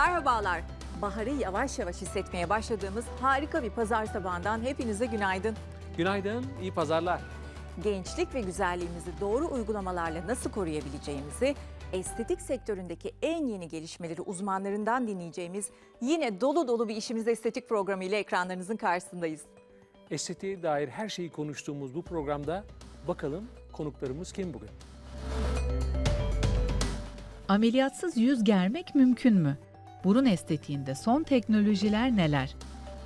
Merhabalar. Baharı yavaş yavaş hissetmeye başladığımız harika bir pazar sabahından hepinize günaydın. Günaydın, iyi pazarlar. Gençlik ve güzelliğimizi doğru uygulamalarla nasıl koruyabileceğimizi, estetik sektöründeki en yeni gelişmeleri uzmanlarından dinleyeceğimiz yine dolu dolu bir işimiz estetik programı ile ekranlarınızın karşısındayız. Estetiğe dair her şeyi konuştuğumuz bu programda bakalım konuklarımız kim bugün? Ameliyatsız yüz germek mümkün mü? burun estetiğinde son teknolojiler neler?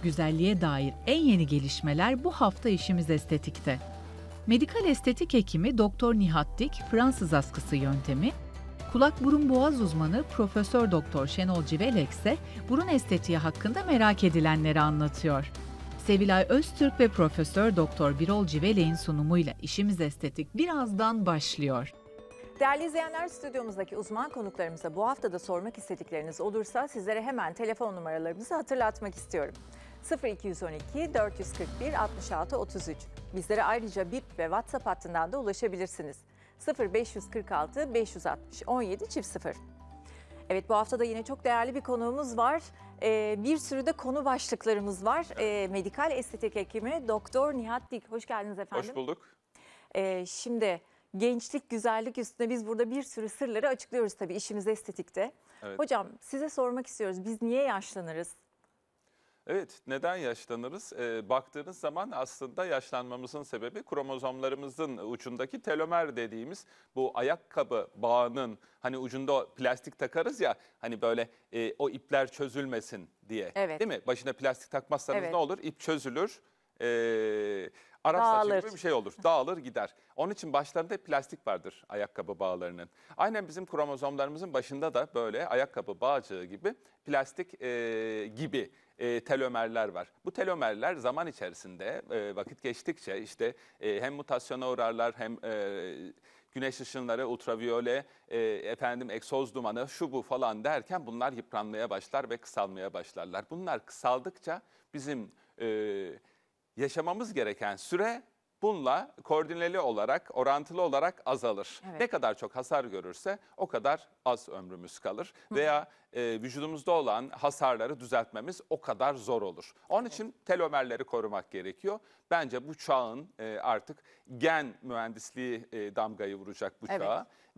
Güzelliğe dair en yeni gelişmeler bu hafta işimiz estetikte. Medikal estetik hekimi Doktor Nihat Dik, Fransız askısı yöntemi, kulak burun boğaz uzmanı Profesör Doktor Şenol Civelek ise burun estetiği hakkında merak edilenleri anlatıyor. Sevilay Öztürk ve Profesör Doktor Birol Civelek'in sunumuyla işimiz estetik birazdan başlıyor. Değerli izleyenler stüdyomuzdaki uzman konuklarımıza bu hafta da sormak istedikleriniz olursa sizlere hemen telefon numaralarımızı hatırlatmak istiyorum. 0212 441 66 33. Bizlere ayrıca bip ve WhatsApp hattından da ulaşabilirsiniz. 0546 560 17 çift 0. Evet bu hafta da yine çok değerli bir konuğumuz var. Ee, bir sürü de konu başlıklarımız var. Ee, medikal estetik hekimi Doktor Nihat Dik. Hoş geldiniz efendim. Hoş bulduk. Ee, şimdi gençlik, güzellik üstüne biz burada bir sürü sırları açıklıyoruz tabii işimiz estetikte. Evet. Hocam size sormak istiyoruz biz niye yaşlanırız? Evet, neden yaşlanırız? E, baktığınız zaman aslında yaşlanmamızın sebebi kromozomlarımızın ucundaki telomer dediğimiz bu ayakkabı bağının hani ucunda plastik takarız ya hani böyle e, o ipler çözülmesin diye. Evet. Değil mi? Başına plastik takmazsanız evet. ne olur? İp çözülür. E, Arap saçı gibi bir şey olur. Dağılır gider. Onun için başlarında plastik vardır ayakkabı bağlarının. Aynen bizim kromozomlarımızın başında da böyle ayakkabı bağcığı gibi plastik e, gibi e, telomerler var. Bu telomerler zaman içerisinde e, vakit geçtikçe işte e, hem mutasyona uğrarlar hem e, güneş ışınları, ultraviyole, e, efendim egzoz dumanı şu bu falan derken bunlar yıpranmaya başlar ve kısalmaya başlarlar. Bunlar kısaldıkça bizim e, yaşamamız gereken süre bununla koordineli olarak, orantılı olarak azalır. Evet. Ne kadar çok hasar görürse o kadar az ömrümüz kalır. Veya e, vücudumuzda olan hasarları düzeltmemiz o kadar zor olur. Onun evet. için telomerleri korumak gerekiyor. Bence bu çağın e, artık gen mühendisliği e, damgayı vuracak bu evet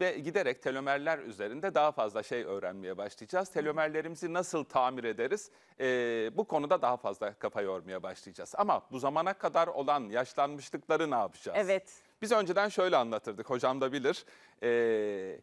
ve giderek telomerler üzerinde daha fazla şey öğrenmeye başlayacağız. Telomerlerimizi nasıl tamir ederiz e, bu konuda daha fazla kafa yormaya başlayacağız. Ama bu zamana kadar olan yaşlanmışlıkları ne yapacağız? Evet. Biz önceden şöyle anlatırdık hocam da bilir. Eee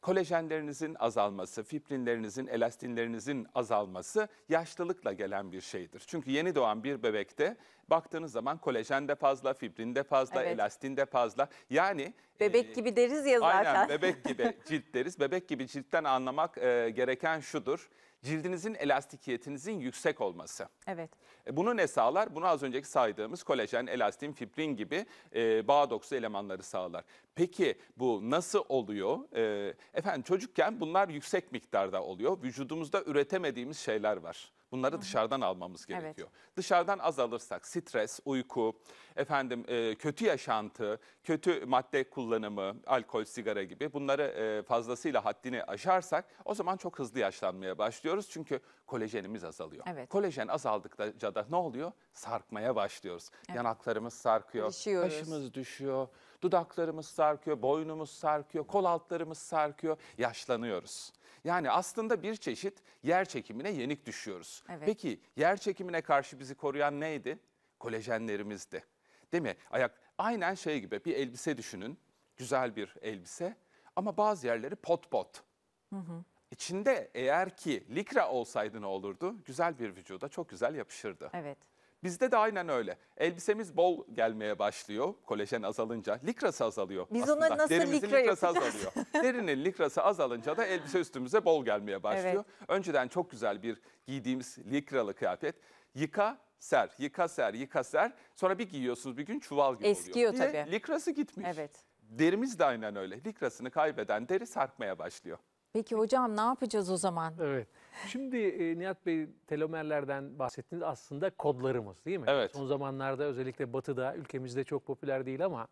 kolajenlerinizin azalması, fibrinlerinizin, elastinlerinizin azalması yaşlılıkla gelen bir şeydir. Çünkü yeni doğan bir bebekte baktığınız zaman kolajen de fazla, fibrin de fazla, Evet. elastin de fazla. Yani Bebek e, gibi deriz ya zaten. Aynen bebek gibi cilt deriz. Bebek gibi ciltten anlamak e, gereken şudur cildinizin elastikiyetinizin yüksek olması. Evet. E, bunu ne sağlar? Bunu az önceki saydığımız kolajen, elastin, fibrin gibi e, bağ dokusu elemanları sağlar. Peki bu nasıl oluyor? E, efendim çocukken bunlar yüksek miktarda oluyor. Vücudumuzda üretemediğimiz şeyler var. Bunları Hı-hı. dışarıdan almamız gerekiyor. Evet. Dışarıdan az alırsak stres, uyku, efendim e, kötü yaşantı, kötü madde kullanımı, alkol, sigara gibi bunları e, fazlasıyla haddini aşarsak o zaman çok hızlı yaşlanmaya başlıyoruz. Çünkü kolajenimiz azalıyor. Evet. Kolajen azaldıkça da ne oluyor? Sarkmaya başlıyoruz. Evet. Yanaklarımız sarkıyor, Düşüyoruz. başımız düşüyor. Dudaklarımız sarkıyor, boynumuz sarkıyor, kol altlarımız sarkıyor, yaşlanıyoruz. Yani aslında bir çeşit yer çekimine yenik düşüyoruz. Evet. Peki yer çekimine karşı bizi koruyan neydi? Kolajenlerimizdi. Değil mi? Ayak aynen şey gibi bir elbise düşünün. Güzel bir elbise ama bazı yerleri pot pot. Hı hı. İçinde eğer ki likra olsaydı ne olurdu? Güzel bir vücuda çok güzel yapışırdı. Evet. Bizde de aynen öyle. Elbisemiz bol gelmeye başlıyor kolajen azalınca. Likrası azalıyor. Biz aslında. ona nasıl Derimizin likra likrası azalıyor. Derinin likrası azalınca da elbise üstümüze bol gelmeye başlıyor. Evet. Önceden çok güzel bir giydiğimiz likralı kıyafet. Yıka, ser, yıka, ser, yıka, ser. Sonra bir giyiyorsunuz bir gün çuval gibi Eskiyor oluyor. Eskiyor tabii. Likrası gitmiş. Evet. Derimiz de aynen öyle. Likrasını kaybeden deri sarkmaya başlıyor. Peki hocam ne yapacağız o zaman? Evet. Şimdi e, Nihat Bey telomerlerden bahsettiğiniz Aslında kodlarımız değil mi? Evet. Son zamanlarda özellikle batıda ülkemizde çok popüler değil ama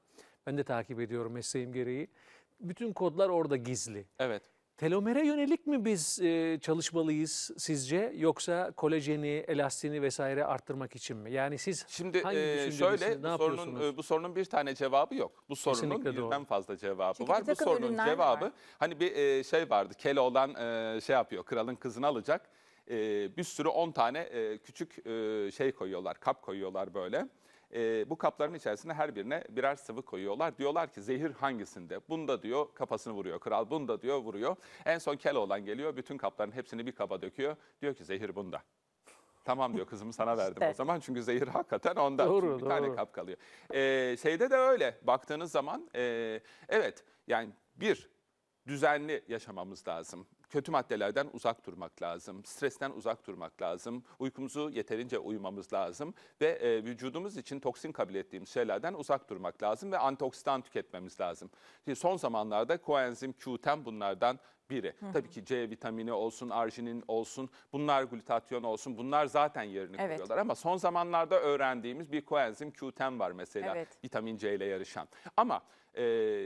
ben de takip ediyorum mesleğim gereği. Bütün kodlar orada gizli. Evet. Telomere yönelik mi biz e, çalışmalıyız sizce yoksa kolajeni, elastini vesaire arttırmak için mi? Yani siz Şimdi hangi e, şöyle ne bu sorunun e, bu sorunun bir tane cevabı yok. Bu sorunun Kesinlikle birden fazla cevabı Çünkü var. Bu sorunun cevabı var. hani bir e, şey vardı. Kele olan e, şey yapıyor. Kralın kızını alacak. E, bir sürü 10 tane e, küçük e, şey koyuyorlar, kap koyuyorlar böyle. E, bu kapların içerisine her birine birer sıvı koyuyorlar. Diyorlar ki zehir hangisinde? Bunda diyor kafasını vuruyor kral. Bunda diyor vuruyor. En son Keloğlan geliyor. Bütün kapların hepsini bir kaba döküyor. Diyor ki zehir bunda. Tamam diyor kızımı sana verdim işte. o zaman çünkü zehir hakikaten ondan. Doğru, çünkü bir tane kap kalıyor. Ee, şeyde de öyle baktığınız zaman e, evet yani bir düzenli yaşamamız lazım kötü maddelerden uzak durmak lazım, stresten uzak durmak lazım, uykumuzu yeterince uyumamız lazım ve e, vücudumuz için toksin kabul ettiğimiz şeylerden uzak durmak lazım ve antioksidan tüketmemiz lazım. Şimdi son zamanlarda koenzim Q10 bunlardan biri. Hı hı. Tabii ki C vitamini olsun, arginin olsun, bunlar glutatyon olsun, bunlar zaten yerini evet. koruyorlar. Ama son zamanlarda öğrendiğimiz bir koenzim Q10 var mesela evet. vitamin C ile yarışan. Ama ee,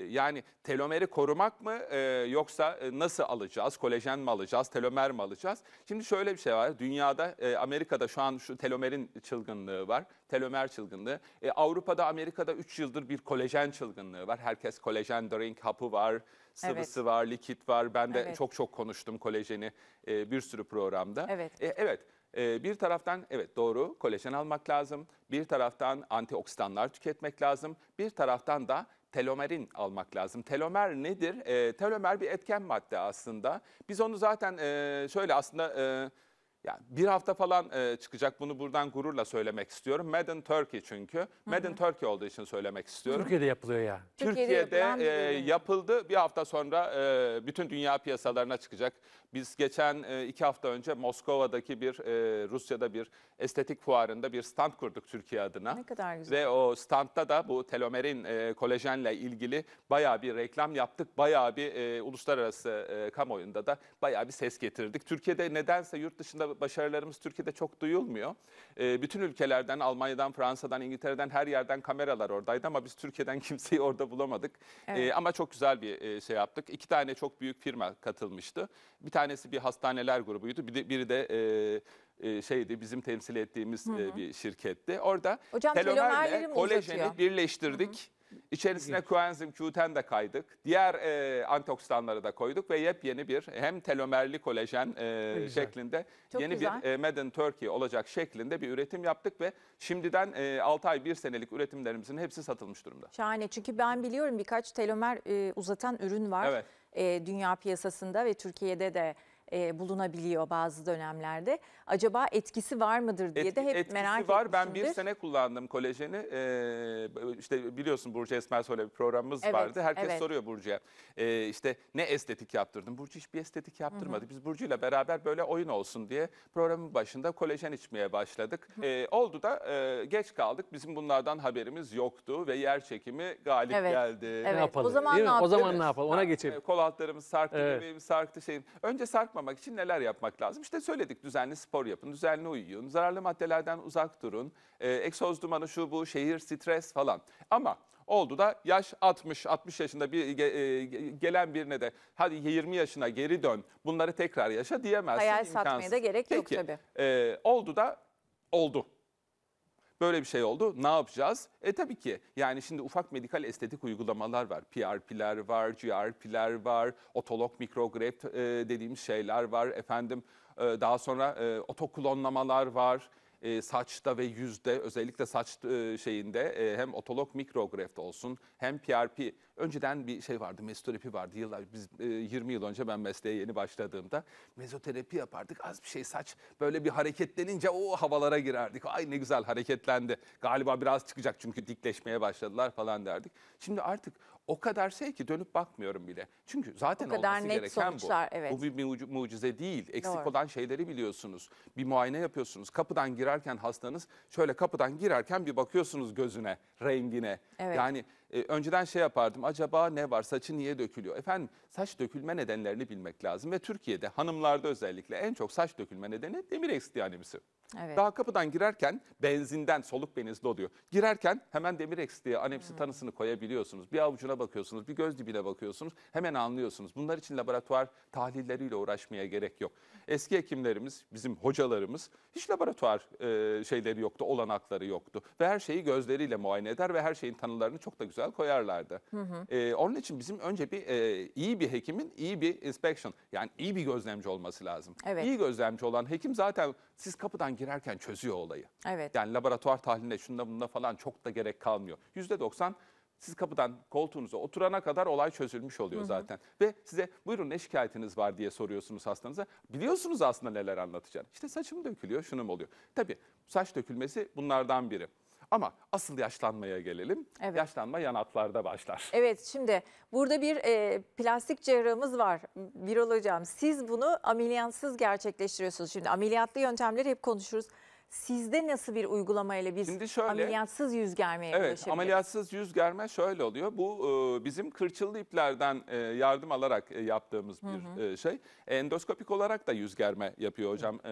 yani telomeri korumak mı e, yoksa e, nasıl alacağız? Kolajen mi alacağız? Telomer mi alacağız? Şimdi şöyle bir şey var. Dünyada, e, Amerika'da şu an şu telomerin çılgınlığı var. Telomer çılgınlığı. Avrupa'da, Amerika'da 3 yıldır bir kolajen çılgınlığı var. Herkes kolajen drink hapı var, sıvısı evet. var, likit var. Ben de evet. çok çok konuştum kolajeni bir sürü programda. Evet. evet. bir taraftan evet doğru kolajen almak lazım. Bir taraftan antioksidanlar tüketmek lazım. Bir taraftan da telomerin almak lazım. Telomer nedir? E, telomer bir etken madde aslında. Biz onu zaten e, şöyle aslında... E, ya bir hafta falan e, çıkacak bunu buradan gururla söylemek istiyorum. Madden Turkey çünkü. Hı hı. Madden Turkey olduğu için söylemek istiyorum. Türkiye'de yapılıyor ya. Türkiye'de, Türkiye'de e, yapıldı. Bir hafta sonra e, bütün dünya piyasalarına çıkacak. Biz geçen e, iki hafta önce Moskova'daki bir e, Rusya'da bir estetik fuarında bir stand kurduk Türkiye adına. Ne kadar güzel. Ve o standta da bu telomerin e, kolajenle ilgili bayağı bir reklam yaptık. Bayağı bir e, uluslararası e, kamuoyunda da bayağı bir ses getirdik. Türkiye'de nedense yurt dışında konuda başarılarımız Türkiye'de çok duyulmuyor. E, bütün ülkelerden, Almanya'dan, Fransa'dan, İngiltere'den her yerden kameralar oradaydı ama biz Türkiye'den kimseyi orada bulamadık. Ee, evet. E, ama çok güzel bir e, şey yaptık. İki tane çok büyük firma katılmıştı. Bir tanesi bir hastaneler grubuydu, bir de, biri de... E, e şeydi bizim temsil ettiğimiz e, hı hı. bir şirketti. Orada telomerle kolajeni birleştirdik. Hı hı. İçerisine koenzim q de kaydık. Diğer e, antioksidanları da koyduk ve yepyeni bir hem telomerli kolajen e, şeklinde Çok yeni güzel. bir e, Made Turkey olacak şeklinde bir üretim yaptık ve şimdiden e, 6 ay 1 senelik üretimlerimizin hepsi satılmış durumda. Şahane çünkü ben biliyorum birkaç telomer e, uzatan ürün var Evet. e, dünya piyasasında ve Türkiye'de de e, bulunabiliyor bazı dönemlerde. Acaba etkisi var mıdır diye Etki, de hep etkisi merak etmişimdir. var. Ben bir sene kullandım kolajeni. Ee, işte biliyorsun Burcu Esmer Soy'la bir programımız Evet, vardı. Herkes evet. soruyor Burcu'ya. Ee, işte ne estetik yaptırdın? Burcu hiçbir estetik yaptırmadı. Biz Burcu'yla beraber böyle oyun olsun diye programın başında kolajen içmeye başladık. Ee, oldu da e, geç kaldık. Bizim bunlardan haberimiz yoktu ve yer çekimi galip Evet, geldi. evet. O zaman ne yapalım? O zaman ne yapalım? Ona geçelim. E, kol altlarımız sarktı, Evet. sarktı şeyim. Önce sarkma yapmamak için neler yapmak lazım? İşte söyledik düzenli spor yapın, düzenli uyuyun, zararlı maddelerden uzak durun, e, egzoz dumanı şu bu, şehir, stres falan. Ama oldu da yaş 60, 60 yaşında bir e, gelen birine de hadi 20 yaşına geri dön bunları tekrar yaşa diyemezsin. Hayal imkansız. satmaya da gerek yok Peki, tabii. E, oldu da oldu. Böyle bir şey oldu. Ne yapacağız? E tabii ki yani şimdi ufak medikal estetik uygulamalar var. PRP'ler var, GRP'ler var, otolog mikrogrep e, dediğimiz şeyler var. Efendim e, daha sonra e, otoklonlamalar var. E, saçta ve yüzde özellikle saç e, şeyinde e, hem otolog mikrograft olsun hem PRP Önceden bir şey vardı mezoterapi vardı yıllar biz e, 20 yıl önce ben mesleğe yeni başladığımda mezoterapi yapardık az bir şey saç böyle bir hareketlenince o havalara girerdik. Ay ne güzel hareketlendi galiba biraz çıkacak çünkü dikleşmeye başladılar falan derdik. Şimdi artık o kadar şey ki dönüp bakmıyorum bile. Çünkü zaten o kadar olması net gereken sonuçlar, bu. Evet. Bu bir mucize değil. Eksik Doğru. olan şeyleri biliyorsunuz. Bir muayene yapıyorsunuz. Kapıdan girerken hastanız şöyle kapıdan girerken bir bakıyorsunuz gözüne, rengine. Evet. Yani ee, önceden şey yapardım acaba ne var saçı niye dökülüyor? Efendim saç dökülme nedenlerini bilmek lazım. Ve Türkiye'de hanımlarda özellikle en çok saç dökülme nedeni demir eksikliği anemisi. Evet. Daha kapıdan girerken benzinden soluk benizli oluyor. Girerken hemen demir eksikliği anemisi hmm. tanısını koyabiliyorsunuz. Bir avucuna bakıyorsunuz, bir göz dibine bakıyorsunuz. Hemen anlıyorsunuz. Bunlar için laboratuvar tahlilleriyle uğraşmaya gerek yok. Eski hekimlerimiz, bizim hocalarımız hiç laboratuvar e, şeyleri yoktu, olanakları yoktu. Ve her şeyi gözleriyle muayene eder ve her şeyin tanılarını çok da güzel koyarlardı. Hı E, onun için bizim önce bir e, iyi bir bir hekimin iyi bir inspection yani iyi bir gözlemci olması lazım. Evet. İyi gözlemci olan hekim zaten siz kapıdan girerken çözüyor olayı. Evet. Yani laboratuvar tahlilinde şunda bunda falan çok da gerek kalmıyor. Yüzde doksan siz kapıdan koltuğunuza oturana kadar olay çözülmüş oluyor hı hı. zaten. Ve size buyurun ne şikayetiniz var diye soruyorsunuz hastanıza. Biliyorsunuz aslında neler anlatacağını. İşte saçım dökülüyor, şunum oluyor. Tabii saç dökülmesi bunlardan biri. Ama asıl yaşlanmaya gelelim. Evet. Yaşlanma yanaklarda başlar. Evet şimdi burada bir e, plastik cerrahımız var Birol Hocam. Siz bunu ameliyatsız gerçekleştiriyorsunuz. Şimdi ameliyatlı yöntemleri hep konuşuruz. Sizde nasıl bir uygulamayla biz Şimdi şöyle, ameliyatsız yüz germeye evet, ulaşabiliriz? Ameliyatsız yüz germe şöyle oluyor. Bu e, bizim kırçıllı iplerden e, yardım alarak e, yaptığımız bir hı hı. E, şey. Endoskopik olarak da yüz germe yapıyor hocam e,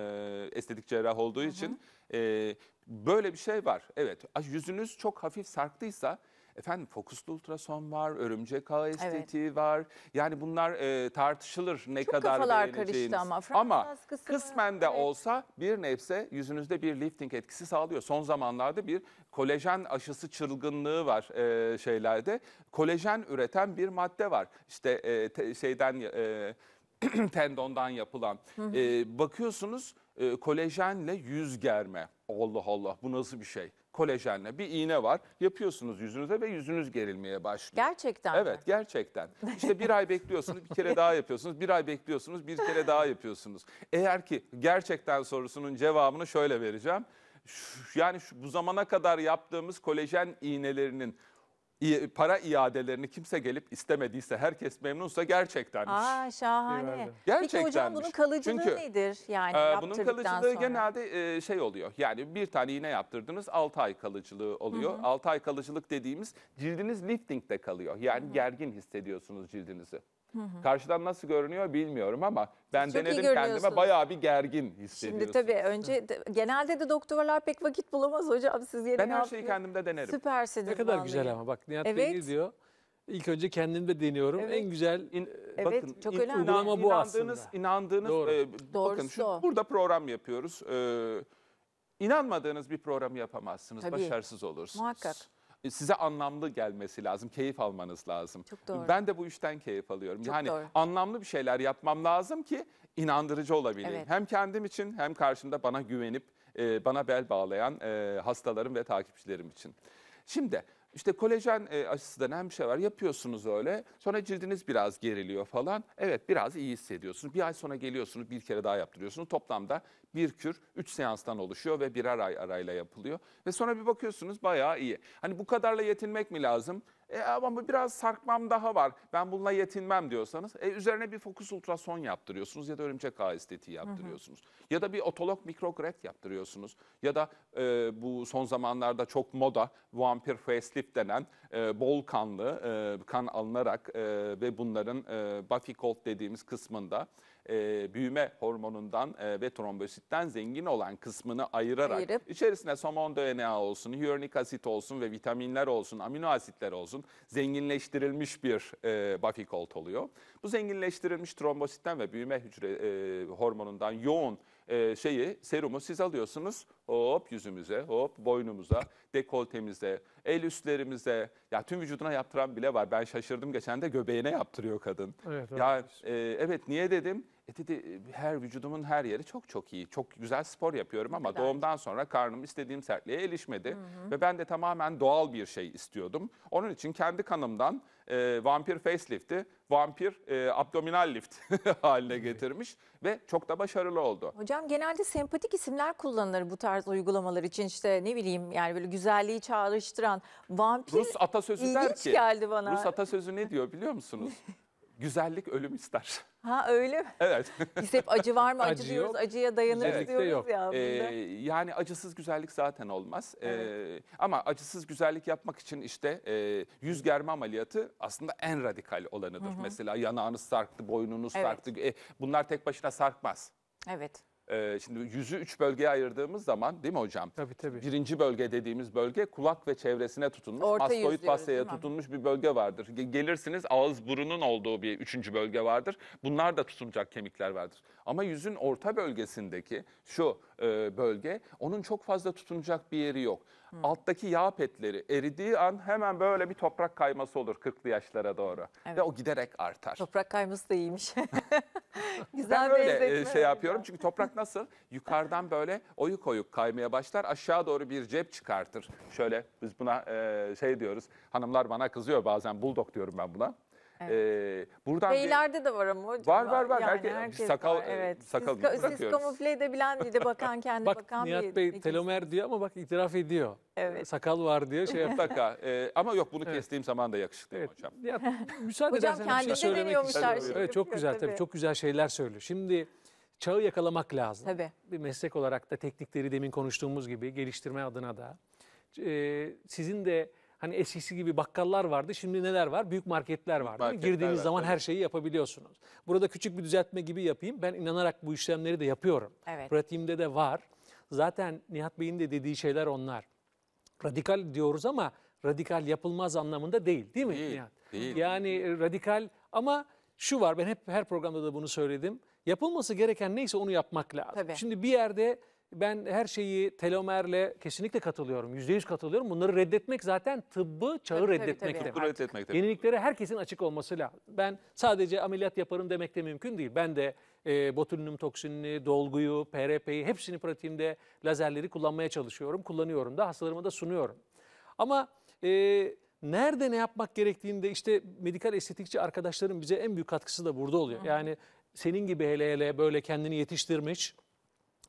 estetik cerrah olduğu hı hı. için. E, böyle bir şey var. Evet yüzünüz çok hafif sarktıysa Efendim fokuslu ultrason var, örümcek ağı estetiği evet. var. Yani bunlar e, tartışılır ne Çok kadar beğeneceğiniz. ama. Fransız ama kısmen de evet. olsa bir nebze yüzünüzde bir lifting etkisi sağlıyor. Son zamanlarda bir kolajen aşısı çılgınlığı var e, şeylerde. Kolajen üreten bir madde var. İşte e, te, şeyden... E, tendondan yapılan. E, bakıyorsunuz e, kolajenle yüz germe. Allah Allah bu nasıl bir şey? kolajenle bir iğne var. Yapıyorsunuz yüzünüze ve yüzünüz gerilmeye başlıyor. Gerçekten Evet mi? gerçekten. İşte bir ay bekliyorsunuz bir kere daha yapıyorsunuz. Bir ay bekliyorsunuz bir kere daha yapıyorsunuz. Eğer ki gerçekten sorusunun cevabını şöyle vereceğim. Şu- Yani şu, bu zamana kadar yaptığımız kolajen iğnelerinin para iadelerini kimse gelip istemediyse, herkes memnunsa gerçektenmiş. Aa şahane. Gerçekten. Peki hocam bunun kalıcılığı Çünkü, nedir yani e, Bunun kalıcılığı sonra? genelde e, şey oluyor. Yani bir tane iğne yaptırdınız 6 ay kalıcılığı oluyor. Hı 6 ay kalıcılık dediğimiz cildiniz liftingde kalıyor. Yani hı hı. gergin hissediyorsunuz cildinizi. Hı hı. Karşıdan nasıl görünüyor bilmiyorum ama ben Çok denedim kendime bayağı bir gergin hissediyorsun. Şimdi tabii önce de, genelde de doktorlar pek vakit bulamaz hocam siz yeni Ben her şeyi kendimde denerim. Süpersiniz. Ne kadar güzel ama bak Nihat evet. Bey ne diyor? İlk önce kendimde deniyorum. Evet. En güzel in, e, evet, bakın çok in, önemli. uygulama bu inandığınız, aslında. İnandığınız, Doğru. E, Doğrusu bakın şu, burada program yapıyoruz. E, inanmadığınız bir programı yapamazsınız. Tabii. Başarısız olursunuz. Muhakkak. E, size anlamlı gelmesi lazım. Keyif almanız lazım. Çok doğru. Ben de bu işten keyif alıyorum. Çok yani doğru. anlamlı bir şeyler yapmam lazım ki inandırıcı olabileyim. Evet. Hem kendim için hem karşımda bana güvenip e, bana bel bağlayan e, hastalarım ve takipçilerim için. Şimdi işte kolajen e, aşısı denen bir şey var. Yapıyorsunuz öyle. Sonra cildiniz biraz geriliyor falan. Evet biraz iyi hissediyorsunuz. Bir ay sonra geliyorsunuz bir kere daha yaptırıyorsunuz. Toplamda bir kür 3 seanstan oluşuyor ve birer ay arayla yapılıyor. Ve sonra bir bakıyorsunuz bayağı iyi. Hani bu kadarla yetinmek mi lazım? E, ama biraz sarkmam daha var. Ben bununla yetinmem diyorsanız e, üzerine bir fokus ultrason yaptırıyorsunuz ya da örümcek ağ estetiği yaptırıyorsunuz. Hı hı. Ya da bir otolog mikrograf yaptırıyorsunuz. Ya da e, bu son zamanlarda çok moda vampir facelift denen e, bol kanlı e, kan alınarak e, ve bunların e, Buffy Colt dediğimiz kısmında e, büyüme hormonundan e, ve trombositten zengin olan kısmını ayırarak Ayırıp. içerisine somon DNA olsun, hyaluronik asit olsun ve vitaminler olsun, amino asitler olsun zenginleştirilmiş bir e, bafikolt oluyor. Bu zenginleştirilmiş trombositten ve büyüme hücre e, hormonundan yoğun e, şeyi serumu siz alıyorsunuz. Hop yüzümüze, hop boynumuza, dekoltemize, el üstlerimize, ya tüm vücuduna yaptıran bile var. Ben şaşırdım geçen de göbeğine yaptırıyor kadın. Evet, ya e, evet niye dedim? E dedi e, her vücudumun her yeri çok çok iyi. Çok güzel spor yapıyorum ama doğumdan sonra karnım istediğim sertliğe erişmedi. Hı hı. Ve ben de tamamen doğal bir şey istiyordum. Onun için kendi kanımdan e, vampir facelift'i vampir e, abdominal lift haline getirmiş ve çok da başarılı oldu. Hocam genelde sempatik isimler kullanılır bu tarz uygulamalar için işte ne bileyim yani böyle güzelliği çağrıştıran vampir Rus atasözü der ki geldi bana. Rus atasözü ne diyor biliyor musunuz? güzellik ölüm ister. Ha öyle mi? Evet. Biz hep acı var mı? Acı, acı diyoruz, yok. acıya dayanırız Güzellikte diyoruz yok. ya. Ee, yani acısız güzellik zaten olmaz. Ee, evet. ama acısız güzellik yapmak için işte e, yüz germe ameliyatı aslında en radikal olanıdır. Hı hı. Mesela yanağını sarktı, boynunuz evet. sarktı. E, bunlar tek başına sarkmaz. Evet. Ee, şimdi yüzü üç bölgeye ayırdığımız zaman değil mi hocam? Tabii tabii. Birinci bölge dediğimiz bölge kulak ve çevresine tutunmuş. Orta yüz mastoid diyoruz, tutunmuş bir bölge vardır. Gelirsiniz ağız burunun olduğu bir üçüncü bölge vardır. Bunlar da tutunacak kemikler vardır. Ama yüzün orta bölgesindeki şu e, bölge onun çok fazla tutunacak bir yeri yok. Hmm. Alttaki yağ petleri eridiği an hemen böyle bir toprak kayması olur 40'lı yaşlara doğru. Evet. Ve o giderek artar. Toprak kayması da iyiymiş. Güzel ben böyle e, şey yapıyorum çünkü toprak nasıl? Yukarıdan böyle oyuk oyuk kaymaya başlar. Aşağı doğru bir cep çıkartır. Şöyle biz buna e, şey diyoruz. Hanımlar bana kızıyor bazen bulldog diyorum ben buna. Evet. Ee, buradan Beylerde de var ama hocam. Var var var. Yani herkes, herkes sakal var, evet. sakal siz, Siz kamufle edebilen bir de bakan kendi bak, bakan Nihat bir. Bey telomer diyor ama bak itiraf ediyor. Evet. Sakal var diyor şey yaptaka. ee, ama yok bunu evet. kestiğim zaman da yakışıklı evet. hocam. Ya, müsaade hocam kendi şey söylemek istiyorum. Şey evet, çok güzel tabii. tabii. Çok güzel şeyler söylüyor. Şimdi çağı yakalamak lazım. Tabii. Bir meslek olarak da teknikleri demin konuştuğumuz gibi geliştirme adına da. Ee, sizin de hani eskisi gibi bakkallar vardı. Şimdi neler var? Büyük marketler var. Marketler Girdiğiniz var, zaman tabii. her şeyi yapabiliyorsunuz. Burada küçük bir düzeltme gibi yapayım. Ben inanarak bu işlemleri de yapıyorum. Evet. Pratiğimde de var. Zaten Nihat Bey'in de dediği şeyler onlar. Radikal diyoruz ama radikal yapılmaz anlamında değil değil mi değil, Nihat? Değil. Yani e, radikal ama şu var ben hep her programda da bunu söyledim. Yapılması gereken neyse onu yapmak lazım. Tabii. Şimdi bir yerde ben her şeyi telomerle kesinlikle katılıyorum. Yüzde yüz katılıyorum. Bunları reddetmek zaten tıbbı çağı reddetmek demek. reddetmek demek. Yeniliklere herkesin açık olması lazım. Ben sadece ameliyat yaparım demek de mümkün değil. Ben de e, botulinum toksinini, dolguyu, PRP'yi hepsini pratiğimde lazerleri kullanmaya çalışıyorum. Kullanıyorum da hastalarıma da sunuyorum. Ama e, nerede ne yapmak gerektiğinde işte medikal estetikçi arkadaşların bize en büyük katkısı da burada oluyor. Yani senin gibi hele hele böyle kendini yetiştirmiş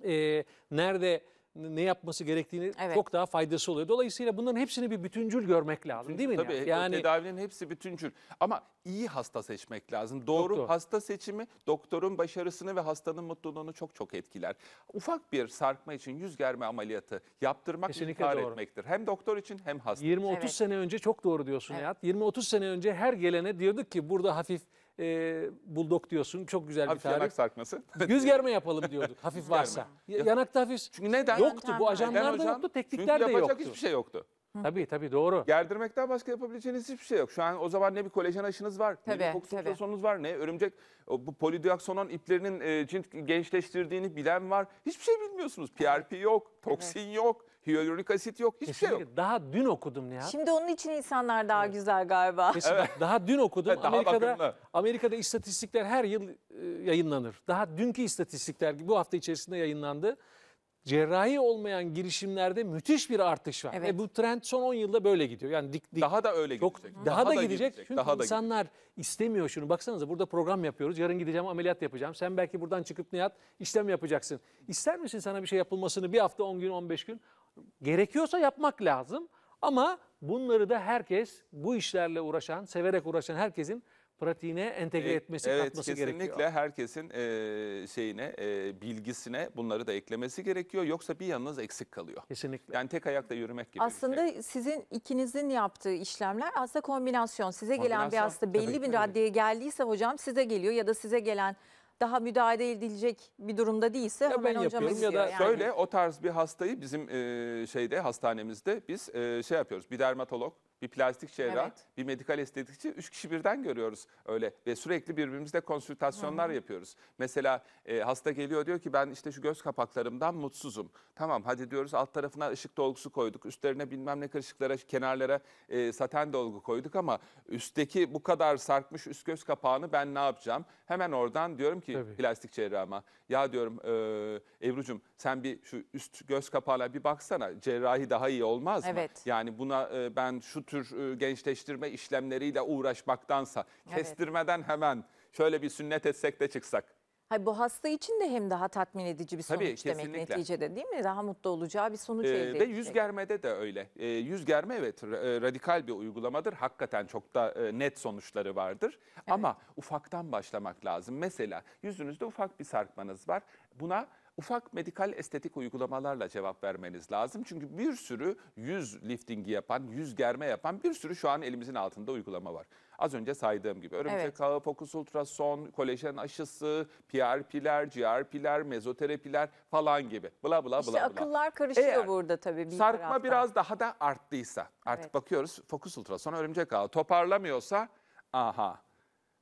e, nerede ne yapması gerektiğini evet. çok daha faydası oluyor. Dolayısıyla bunların hepsini bir bütüncül görmek lazım bütüncül, değil mi? Tabii yani, tedavinin hepsi bütüncül ama iyi hasta seçmek lazım. Doğru doktor. hasta seçimi doktorun başarısını ve hastanın mutluluğunu çok çok etkiler. Ufak bir sarkma için yüz germe ameliyatı yaptırmak Kesinlikle intihar doğru. etmektir. Hem doktor için hem hasta. 20-30 evet. sene önce çok doğru diyorsun evet. Nihat. 20-30 sene önce her gelene diyorduk ki burada hafif e, buldok diyorsun. Çok güzel hafif bir tarih. yanak sarkması. Yüz germe yapalım diyorduk hafif varsa. Yanakta hafif Çünkü neden? yoktu. Bu ajanlarda hocam? yoktu, teknikler Çünkü yapacak hiçbir şey yoktu. Tabii tabii doğru. Gerdirmekten başka yapabileceğiniz hiçbir şey yok. Şu an o zaman ne bir kolajen aşınız var, ne Tabii, bir tabii. var, ne örümcek bu polidioksonun iplerinin e, cilt gençleştirdiğini bilen var. Hiçbir şey bilmiyorsunuz. PRP yok, toksin yok hyaluronik asit yok. Hiçbir şey yok. Daha dün okudum ya. Şimdi onun için insanlar daha güzel galiba. Kesin bak, Daha dün okudum. Daha Amerika'da Amerika'da istatistikler her yıl e, yayınlanır. Daha dünkü istatistikler bu hafta içerisinde yayınlandı. Cerrahi olmayan girişimlerde müthiş bir artış var. Evet. E bu trend son 10 yılda böyle gidiyor. Yani dik dik Daha da öyle çok gidecek. daha, da, gidecek. Çünkü daha da insanlar istemiyor şunu. Baksanıza burada program yapıyoruz. Yarın gideceğim ameliyat yapacağım. Sen belki buradan çıkıp Nihat işlem yapacaksın. İster misin sana bir şey yapılmasını bir hafta 10 gün 15 gün? gerekiyorsa yapmak lazım ama bunları da herkes bu işlerle uğraşan, severek uğraşan herkesin pratiğine entegre e, etmesi, evet, katması kesinlikle gerekiyor. Kesinlikle herkesin e, şeyine, e, bilgisine bunları da eklemesi gerekiyor. Yoksa bir yanınız eksik kalıyor. Kesinlikle. Yani tek ayakla yürümek gibi. Aslında şey. sizin ikinizin yaptığı işlemler aslında kombinasyon. Size kombinasyon, gelen bir hasta belli tabii, bir raddeye geldiyse hocam size geliyor ya da size gelen daha müdahale edilecek bir durumda değilse ya hemen ben yapıyorum ya da yani. şöyle o tarz bir hastayı bizim e, şeyde hastanemizde biz e, şey yapıyoruz. Bir dermatolog bir plastik cerrah, Evet. bir medikal estetikçi üç kişi birden görüyoruz öyle ve sürekli birbirimizle konsültasyonlar yapıyoruz. Mesela e, hasta geliyor diyor ki ben işte şu göz kapaklarımdan mutsuzum. Tamam hadi diyoruz alt tarafına ışık dolgusu koyduk. Üstlerine bilmem ne kırışıklara, kenarlara e, saten dolgu koyduk ama üstteki bu kadar sarkmış üst göz kapağını ben ne yapacağım? Hemen oradan diyorum ki Tabii. plastik cerrahıma ya diyorum e, Ebru'cum sen bir şu üst göz kapağına bir baksana cerrahi daha iyi olmaz mı? Yani buna e, ben şu tür e, gençleştirme işlemleriyle uğraşmaktansa evet. kestirmeden hemen şöyle bir sünnet etsek de çıksak. Hayır, bu hasta için de hem daha tatmin edici bir sonuç Tabii, kesinlikle. demek neticede değil mi? Daha mutlu olacağı bir sonuç ee, elde edecek. Ve yüz germede de öyle. E, yüz germe evet e, radikal bir uygulamadır. Hakikaten çok da e, net sonuçları vardır. Evet. Ama ufaktan başlamak lazım. Mesela yüzünüzde ufak bir sarkmanız var. Buna ufak medikal estetik uygulamalarla cevap vermeniz lazım. Çünkü bir sürü yüz liftingi yapan, yüz germe yapan bir sürü şu an elimizin altında uygulama var. Az önce saydığım gibi örümcek evet. ağı, fokus ultrason, kolajen aşısı, PRP'ler, GRP'ler, mezoterapiler falan gibi. Bla bla işte bla. İşte akıllar karışıyor Eğer burada tabii bir Sarkma taraftan. biraz daha da arttıysa, artık evet. bakıyoruz fokus ultrason, örümcek ağı toparlamıyorsa aha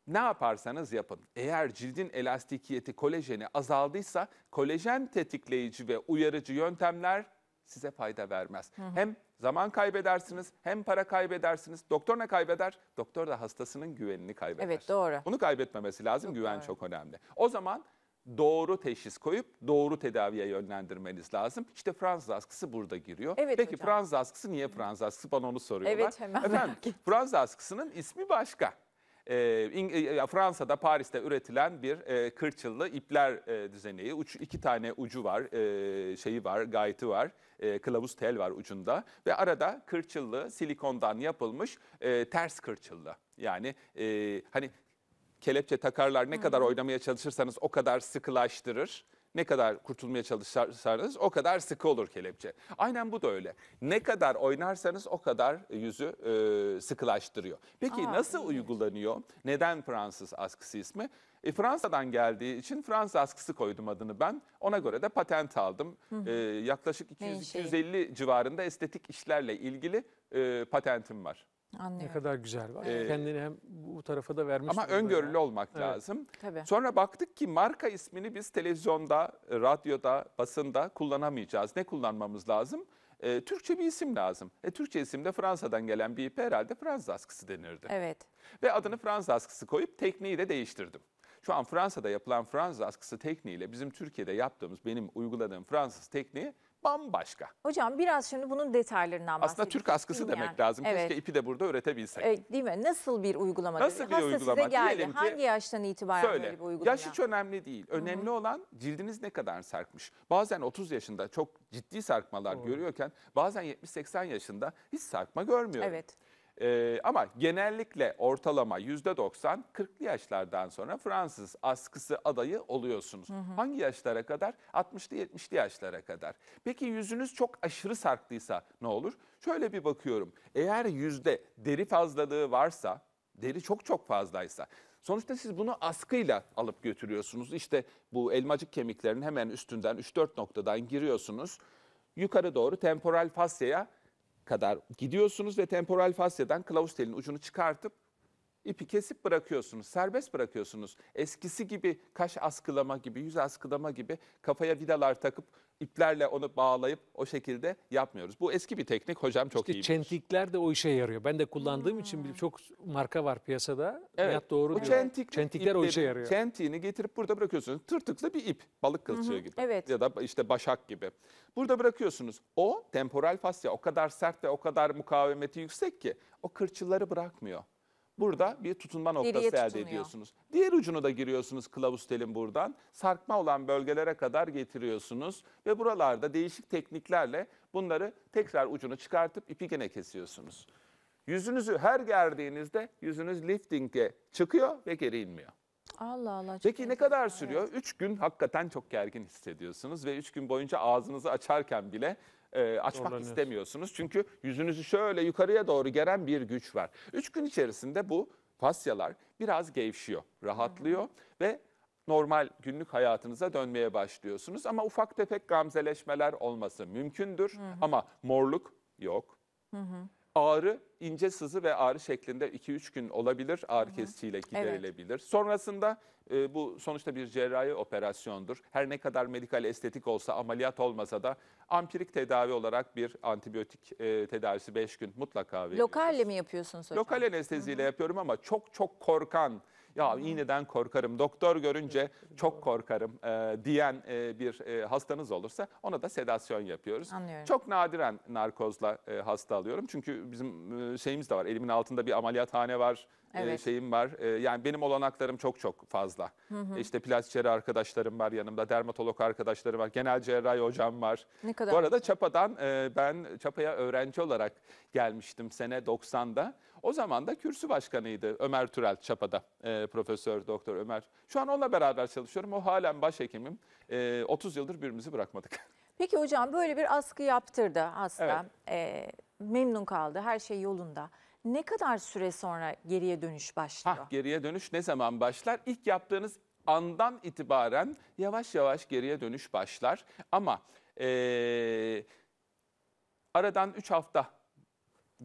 ne yaparsanız yapın. Eğer cildin elastikiyeti kolajeni azaldıysa kolajen tetikleyici ve uyarıcı yöntemler size fayda vermez. Hı hı. Hem zaman kaybedersiniz, hem para kaybedersiniz. Doktor ne kaybeder? Doktor da hastasının güvenini kaybeder. Evet doğru. Bunu kaybetmemesi lazım. Çok Güven doğru. çok önemli. O zaman doğru teşhis koyup doğru tedaviye yönlendirmeniz lazım. İşte Fransız askısı burada giriyor. Evet Peki hocam. Fransız askısı niye Fransız askısı? Bana onu soruyorlar. Evet hemen. Efendim, Fransız askısının ismi başka. Ee, e, Fransa'da Paris'te üretilen bir e, kırçıllı ipler e, düzeneği. Uç, iki tane ucu var, e, şeyi var, gayti var, e, kılavuz tel var ucunda ve arada kırçıllı silikondan yapılmış e, ters kırçıllı. Yani e, hani kelepçe takarlar ne hmm. kadar oynamaya çalışırsanız o kadar sıkılaştırır ne kadar kurtulmaya çalışırsanız o kadar sıkı olur kelepçe. Aynen bu da öyle. Ne kadar oynarsanız o kadar yüzü e, sıkılaştırıyor. Peki Aa, nasıl evet. uygulanıyor? Neden Fransız askısı ismi? E, Fransa'dan geldiği için Fransız askısı koydum adını ben. Ona göre de patent aldım. E, yaklaşık 200-250 şey? civarında estetik işlerle ilgili e, patentim var. Anlıyorum. Ne kadar güzel var. Ee, Kendini hem bu tarafa da vermiş. Ama öngörülü ya. olmak evet. lazım. Tabii. Sonra baktık ki marka ismini biz televizyonda, radyoda, basında kullanamayacağız. Ne kullanmamız lazım? E, Türkçe bir isim lazım. E, Türkçe isim de Fransa'dan gelen bir ipe herhalde Fransız askısı denirdi. Evet. Ve adını Fransız askısı koyup tekniği de değiştirdim. Şu an Fransa'da yapılan Fransız askısı tekniğiyle bizim Türkiye'de yaptığımız, benim uyguladığım Fransız tekniği bambaşka. Hocam biraz şimdi bunun detaylarından bahsedelim. Aslında Türk askısı demek yani. lazım. Evet. Keşke ipi de burada üretebilsek. E, değil mi? Nasıl bir uygulama? Nasıl bir Hasta uygulama? Size geldi. Diyelim ki, Hangi yaştan itibaren söyle, böyle bir uygulama? Yaş hiç önemli değil. Önemli Hı-hı. olan cildiniz ne kadar sarkmış. Bazen 30 yaşında çok ciddi sarkmalar Hı-hı. görüyorken bazen 70-80 yaşında hiç sarkma görmüyor. Evet. Ee, ama genellikle ortalama yüzde %90 40'lı yaşlardan sonra Fransız askısı adayı oluyorsunuz. Hı hı. Hangi yaşlara kadar? 60'lı 70'li yaşlara kadar. Peki yüzünüz çok aşırı sarktıysa ne olur? Şöyle bir bakıyorum. Eğer yüzde deri fazlalığı varsa, deri çok çok fazlaysa Sonuçta siz bunu askıyla alıp götürüyorsunuz. İşte bu elmacık kemiklerin hemen üstünden 3-4 noktadan giriyorsunuz. Yukarı doğru temporal fasyaya kadar gidiyorsunuz ve temporal fasyadan klavus telinin ucunu çıkartıp ipi kesip bırakıyorsunuz, serbest bırakıyorsunuz. Eskisi gibi kaş askılama gibi, yüz askılama gibi kafaya vidalar takıp iplerle onu bağlayıp o şekilde yapmıyoruz. Bu eski bir teknik hocam çok işte iyi Çentikler de o işe yarıyor. Ben de kullandığım hmm. için çok marka var piyasada. Evet. Nihat doğru bu diyor. Çentik, Çentikler ipleri, o işe yarıyor. Çentiğini getirip burada bırakıyorsunuz. Tırtıklı bir ip. Balık kılçığı hı gibi. Evet. Ya da işte başak gibi. Burada bırakıyorsunuz. O temporal fasya o kadar sert ve o kadar mukavemeti yüksek ki o kırçılları bırakmıyor. Burada bir tutunma noktası Geriye elde ediyorsunuz. Diğer ucunu da giriyorsunuz kılavuz telin buradan. Sarkma olan bölgelere kadar getiriyorsunuz ve buralarda değişik tekniklerle bunları tekrar ucunu çıkartıp ipi gene kesiyorsunuz. Yüzünüzü her gerdiğinizde yüzünüz lifting'e çıkıyor ve geri inmiyor. Allah Allah. çok Peki ne kadar sürüyor? 3 gün hakikaten çok gergin hissediyorsunuz ve 3 gün boyunca ağzınızı açarken bile e, açmak istemiyorsunuz. Çünkü yüzünüzü şöyle yukarıya doğru gelen bir güç var. Üç gün içerisinde bu fasyalar biraz gevşiyor, rahatlıyor hmm. ve normal günlük hayatınıza dönmeye başlıyorsunuz. Ama ufak tefek gamzeleşmeler olması mümkündür hı ama morluk yok. Hı ağrı ince sızı ve ağrı şeklinde 2-3 gün olabilir. Ağrı kesiciyle giderilebilir. Evet. Sonrasında e, bu sonuçta bir cerrahi operasyondur. Her ne kadar medikal estetik olsa ameliyat olmasa da ampirik tedavi olarak bir antibiyotik e, tedavisi 5 gün mutlaka veriyoruz. Lokalle mi yapıyorsunuz hocam? Lokal anesteziyle Hı -hı. yapıyorum ama çok çok korkan ya iğneden korkarım, doktor görünce çok korkarım e, diyen e, bir e, hastanız olursa ona da sedasyon yapıyoruz. Anlıyorum. Çok nadiren narkozla e, hasta alıyorum. Çünkü bizim e, şeyimiz de var. Elimin altında bir ameliyathane var. Ee, evet. e, şeyim var. E, yani benim olanaklarım çok çok fazla. Hı hı. E işte plastikçeri arkadaşlarım var yanımda, dermatolog arkadaşlarım var, genel cerrahi hocam var. Ne kadar Bu arada güzel. Çapa'dan e, ben Çapa'ya öğrenci olarak gelmiştim sene 90'da. O zaman da kürsü başkanıydı Ömer Türel Çapa'da, e, Profesör Doktor Ömer. Şu an onunla beraber çalışıyorum. O halen başhekimim. E, 30 yıldır birbirimizi bırakmadık. Peki hocam böyle bir askı yaptırdı aslında. Evet. E, memnun kaldı, her şey yolunda ne kadar süre sonra geriye dönüş başlıyor? Hah, geriye dönüş ne zaman başlar? İlk yaptığınız andan itibaren yavaş yavaş geriye dönüş başlar. Ama ee, aradan 3 hafta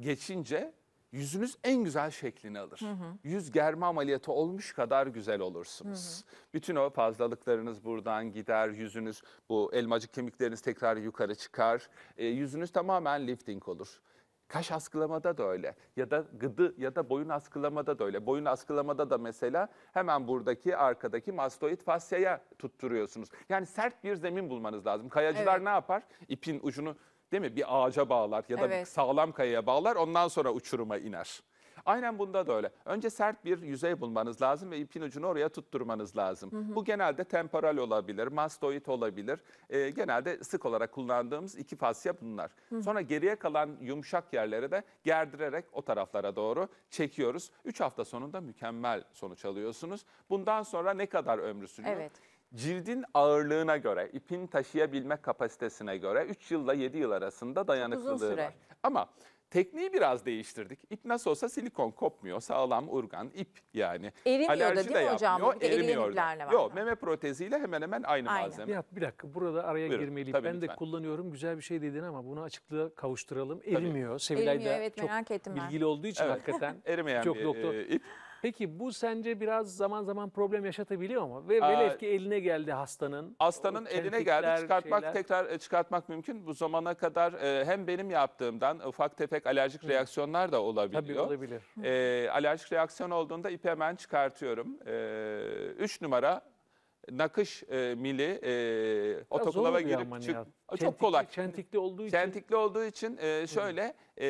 geçince yüzünüz en güzel şeklini alır. Hı hı. Yüz germe ameliyatı olmuş kadar güzel olursunuz. Hı hı. Bütün o fazlalıklarınız buradan gider, yüzünüz bu elmacık kemikleriniz tekrar yukarı çıkar. E, yüzünüz tamamen lifting olur. Kaş askılamada da öyle ya da gıdı ya da boyun askılamada da öyle. Boyun askılamada da mesela hemen buradaki arkadaki mastoid fasyaya tutturuyorsunuz. Yani sert bir zemin bulmanız lazım. Kayacılar evet. ne yapar? İpin ucunu değil mi bir ağaca bağlar ya da evet. sağlam kayaya bağlar ondan sonra uçuruma iner. Aynen bunda da öyle. Önce sert bir yüzey bulmanız lazım ve ipin ucunu oraya tutturmanız lazım. Hı hı. Bu genelde temporal olabilir, mastoid olabilir. E, genelde sık olarak kullandığımız iki fasya bunlar. Hı Sonra geriye kalan yumuşak yerleri de gerdirerek o taraflara doğru çekiyoruz. Üç hafta sonunda mükemmel sonuç alıyorsunuz. Bundan sonra ne kadar ömrü sürüyor? Evet cildin ağırlığına göre, ipin taşıyabilme kapasitesine göre 3 yılla 7 yıl arasında dayanıklılığı var. Ama Tekniği biraz değiştirdik. İp nasıl olsa silikon kopmuyor. Sağlam urgan ip yani. Erimiyor Alerji da değil de mi hocam? yapmıyor. erimiyor da. iplerle var. Yok meme proteziyle hemen hemen aynı Aynen. malzeme. Bir, bir dakika burada araya Buyurun, girmeliyim. tabii Ben de kullanıyorum. Güzel bir şey dedin ama bunu açıklığa kavuşturalım. Erimiyor. Sevilay da evet, çok merak ettim ben. olduğu için hakikaten Erimeyen çok bir doktor. e, ip. Peki bu sence biraz zaman zaman problem yaşatabiliyor mu? Ve velev ki eline geldi hastanın. Hastanın eline geldi çıkartmak şeyler. tekrar e, çıkartmak mümkün. Bu zamana kadar e, hem benim yaptığımdan ufak tefek alerjik Hı. reaksiyonlar da olabiliyor. Tabii olabilir. E, alerjik reaksiyon olduğunda ipi hemen çıkartıyorum. e, üç numara nakış e, mili e, otoklava girip çık. çok kolay. Çentikli olduğu için. Çentikli olduğu için e, şöyle e,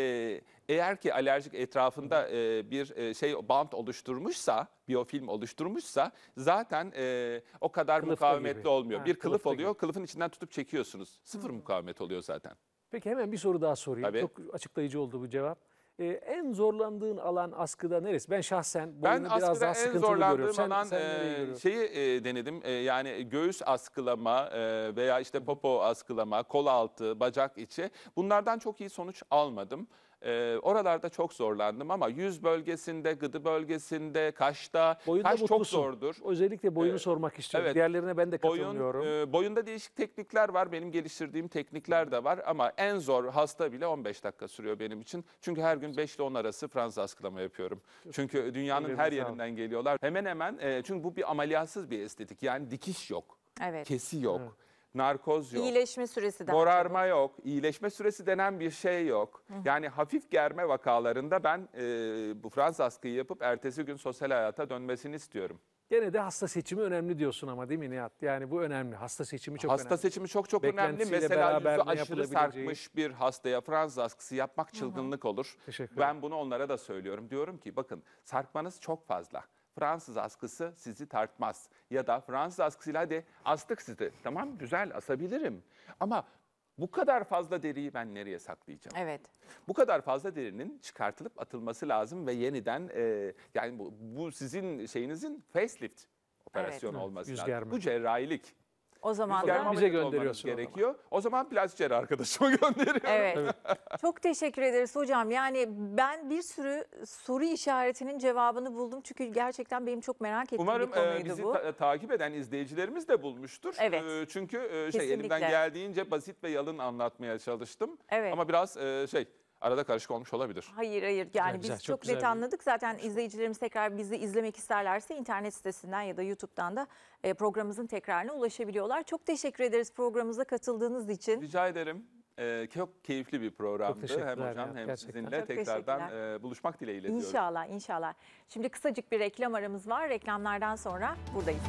eğer ki alerjik etrafında e, bir e, şey bant oluşturmuşsa, biyofilm oluşturmuşsa zaten e, o kadar Kılıfta mukavemetli gibi. olmuyor. Ha, bir kılıf kılıfta oluyor, gibi. kılıfın içinden tutup çekiyorsunuz. Sıfır hmm. mukavemet oluyor zaten. Peki hemen bir soru daha sorayım. Tabii. Çok açıklayıcı oldu bu cevap. Ee, en zorlandığın alan askıda neresi? Ben şahsen ben biraz askıda daha en sıkıntılı zorlandığım görüyorum. alan sen e, şeyi e, denedim. E, yani göğüs askılama e, veya işte popo askılama, kol altı, bacak içi. Bunlardan çok iyi sonuç almadım. E, oralarda çok zorlandım ama yüz bölgesinde, gıdı bölgesinde, kaşta, Boyunda kaş çok zordur. Özellikle boyunu Ee, sormak istiyorum. evet. Diğerlerine ben de katılmıyorum. Boyun, e, boyunda değişik teknikler var. Benim geliştirdiğim teknikler de var ama en zor hasta bile 15 dakika sürüyor benim için. Çünkü her gün 5 ile 10 arası Fransız askılama yapıyorum. Çünkü dünyanın her yerinden geliyorlar. Hemen hemen e, çünkü bu bir ameliyatsız bir estetik. Yani dikiş yok. Evet. Kesi yok narkoz yok. İyileşme süresi de. Morarma yok. İyileşme süresi denen bir şey yok. Hı. Yani hafif germe vakalarında ben e, bu Fransız askıyı yapıp ertesi gün sosyal hayata dönmesini istiyorum. Gene de hasta seçimi önemli diyorsun ama değil mi Nihat? Yani bu önemli. Hasta seçimi çok hasta önemli. Hasta seçimi çok çok önemli. Mesela yüzü aşırı sarkmış bir hastaya Fransız askısı yapmak çılgınlık Hı -hı. olur. Teşekkür ben bunu onlara da söylüyorum. Diyorum ki bakın sarkmanız çok fazla. Fransız askısı sizi tartmaz. Ya da Fransız askısıyla de astık sizi. Tamam güzel asabilirim. Ama bu kadar fazla deriyi ben nereye saklayacağım? Evet. Bu kadar fazla derinin çıkartılıp atılması lazım ve yeniden e, yani bu, bu sizin şeyinizin facelift operasyonu evet. olması lazım. Bu cerrahilik. O zaman da... Bize gönderiyorsun gerekiyor. O zaman, o zaman plastik arkadaşıma gönderiyorum. Evet. Çok teşekkür ederiz hocam. Yani ben bir sürü soru işaretinin cevabını buldum. Çünkü gerçekten benim çok merak ettiğim Umarım, bir e, konuydu e, bizi bu. Ta takip eden izleyicilerimiz de bulmuştur. Evet. E, çünkü e, şey Kesinlikle. elimden geldiğince basit ve yalın anlatmaya çalıştım. Evet. Ama biraz şey arada karışık olmuş olabilir. Hayır hayır yani güzel, biz çok, çok net anladık. Zaten izleyicilerimiz tekrar bizi izlemek isterlerse internet sitesinden ya da YouTube'dan da e, programımızın tekrarına ulaşabiliyorlar. Çok teşekkür ederiz programımıza katıldığınız için. Rica ederim. Ee, çok keyifli bir programdı. Hem hocam ya, hem gerçekten. sizinle çok tekrardan e, buluşmak dileğiyle diyorum. İnşallah inşallah. Şimdi kısacık bir reklam aramız var. Reklamlardan sonra buradayız.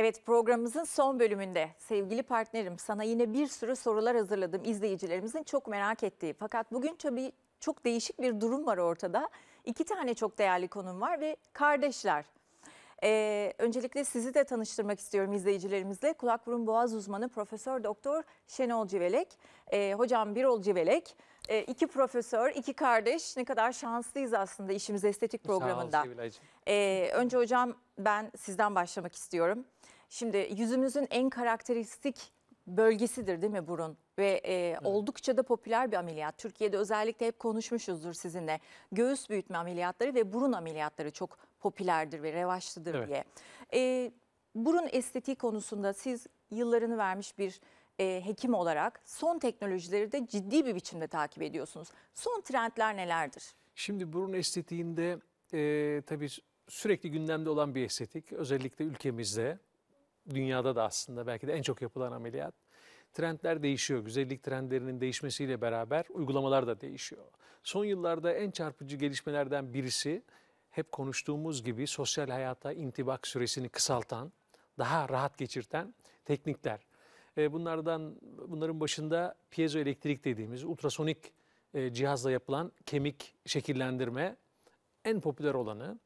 Evet programımızın son bölümünde sevgili partnerim sana yine bir sürü sorular hazırladım izleyicilerimizin çok merak ettiği. Fakat bugün tabii çok değişik bir durum var ortada. İki tane çok değerli konum var ve kardeşler. Ee, öncelikle sizi de tanıştırmak istiyorum izleyicilerimizle. Kulak burun boğaz uzmanı Profesör Doktor Şenol Civelek. Ee, hocam Birol Civelek. Ee, iki profesör, iki kardeş. Ne kadar şanslıyız aslında işimiz estetik programında. Sağ ol Ee, önce hocam ben sizden başlamak istiyorum. Şimdi yüzümüzün en karakteristik bölgesidir değil mi burun? Ve e, evet. oldukça da popüler bir ameliyat. Türkiye'de özellikle hep konuşmuşuzdur sizinle. Göğüs büyütme ameliyatları ve burun ameliyatları çok popülerdir ve revaçlıdır evet. diye. E, burun estetiği konusunda siz yıllarını vermiş bir e, hekim olarak son teknolojileri de ciddi bir biçimde takip ediyorsunuz. Son trendler nelerdir? Şimdi burun estetiğinde e, tabii sürekli gündemde olan bir estetik özellikle ülkemizde dünyada da aslında belki de en çok yapılan ameliyat. Trendler değişiyor. Güzellik trendlerinin değişmesiyle beraber uygulamalar da değişiyor. Son yıllarda en çarpıcı gelişmelerden birisi hep konuştuğumuz gibi sosyal hayata intibak süresini kısaltan, daha rahat geçirten teknikler. E, bunlardan bunların başında piezoelektrik dediğimiz ultrasonik e, cihazla yapılan kemik şekillendirme en popüler olanı.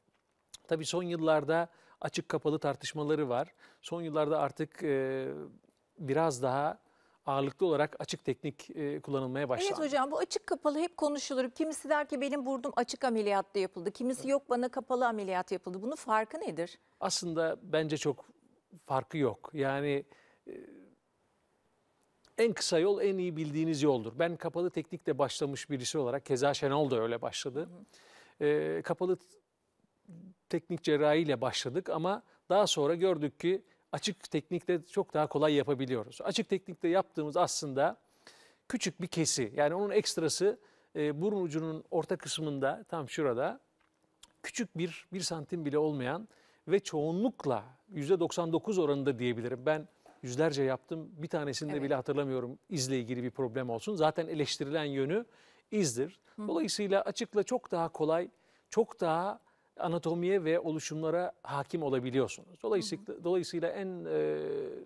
Tabii son yıllarda açık kapalı tartışmaları var. Son yıllarda artık e, biraz daha ağırlıklı olarak açık teknik e, kullanılmaya başlandı. Evet hocam bu açık kapalı hep konuşulur. Kimisi der ki benim burdum açık ameliyatla yapıldı. Kimisi yok bana kapalı ameliyat yapıldı. Bunun farkı nedir? Aslında bence çok farkı yok. Yani e, en kısa yol en iyi bildiğiniz yoldur. Ben kapalı teknikle başlamış birisi olarak keza Şenol da öyle başladı. Hı hı. E, kapalı teknik cerrahiyle başladık ama daha sonra gördük ki açık teknikte çok daha kolay yapabiliyoruz. Açık teknikte yaptığımız aslında küçük bir kesi. Yani onun ekstrası e, burun ucunun orta kısmında tam şurada küçük bir, bir santim bile olmayan ve çoğunlukla %99 oranında diyebilirim. Ben yüzlerce yaptım. Bir tanesini evet. de bile hatırlamıyorum izle ilgili bir problem olsun. Zaten eleştirilen yönü izdir. Dolayısıyla açıkla çok daha kolay, çok daha anatomiye ve oluşumlara hakim olabiliyorsunuz. Dolayısıyla hı hı. dolayısıyla en e,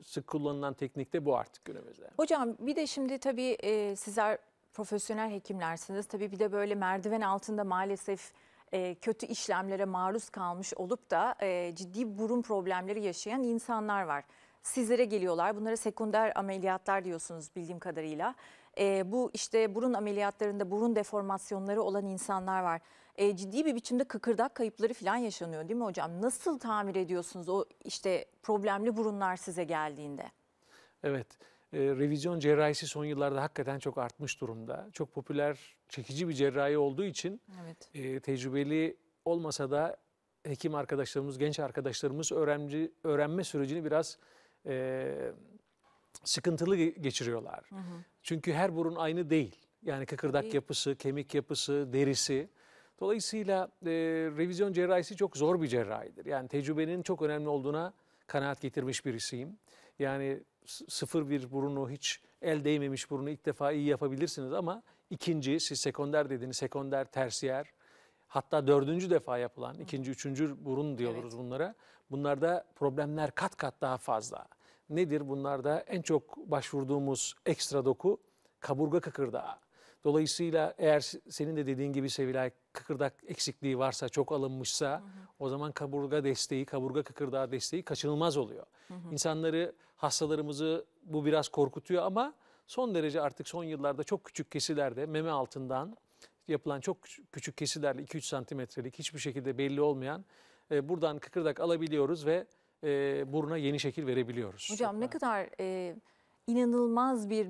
sık kullanılan teknik de bu artık günümüzde. Hocam bir de şimdi tabii e, sizler profesyonel hekimlersiniz. Tabii bir de böyle merdiven altında maalesef e, kötü işlemlere maruz kalmış olup da e, ciddi burun problemleri yaşayan insanlar var. Sizlere geliyorlar. Bunlara sekonder ameliyatlar diyorsunuz bildiğim kadarıyla e, bu işte burun ameliyatlarında burun deformasyonları olan insanlar var. E, ciddi bir biçimde kıkırdak kayıpları falan yaşanıyor değil mi hocam? Nasıl tamir ediyorsunuz o işte problemli burunlar size geldiğinde? Evet, e, revizyon cerrahisi son yıllarda hakikaten çok artmış durumda. Çok popüler, çekici bir cerrahi olduğu için evet. e, tecrübeli olmasa da hekim arkadaşlarımız, genç arkadaşlarımız öğrenci öğrenme sürecini biraz e, sıkıntılı geçiriyorlar. Hı hı. Çünkü her burun aynı değil. Yani kıkırdak değil. yapısı, kemik yapısı, derisi. Dolayısıyla e, revizyon cerrahisi çok zor bir cerrahidir. Yani tecrübenin çok önemli olduğuna kanaat getirmiş birisiyim. Yani sıfır bir burunu hiç el değmemiş burunu ilk defa iyi yapabilirsiniz ama ikinci siz sekonder dediniz sekonder tersiyer hatta dördüncü defa yapılan ikinci üçüncü burun diyoruz evet. bunlara. Bunlarda problemler kat kat daha fazla nedir bunlarda? En çok başvurduğumuz ekstra doku kaburga kıkırdağı. Dolayısıyla eğer senin de dediğin gibi Sevilay kıkırdak eksikliği varsa, çok alınmışsa hı hı. o zaman kaburga desteği, kaburga kıkırdağı desteği kaçınılmaz oluyor. Hı hı. İnsanları, hastalarımızı bu biraz korkutuyor ama son derece artık son yıllarda çok küçük kesilerde meme altından yapılan çok küçük kesilerle 2-3 santimetrelik hiçbir şekilde belli olmayan e, buradan kıkırdak alabiliyoruz ve e, buruna yeni şekil verebiliyoruz. Hocam ne kadar e, inanılmaz bir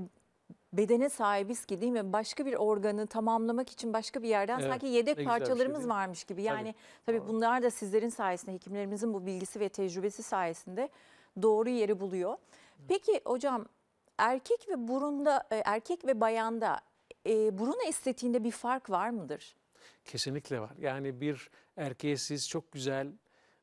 bedene sahibiz ki değil mi? Başka bir organı tamamlamak için başka bir yerden evet, sanki yedek şey parçalarımız şey varmış gibi. Yani tabii, tabii bunlar da sizlerin sayesinde, hekimlerimizin bu bilgisi ve tecrübesi sayesinde doğru yeri buluyor. Peki hocam erkek ve burunda, e, erkek ve bayanda e, burun estetiğinde bir fark var mıdır? Kesinlikle var. Yani bir erkeğe siz çok güzel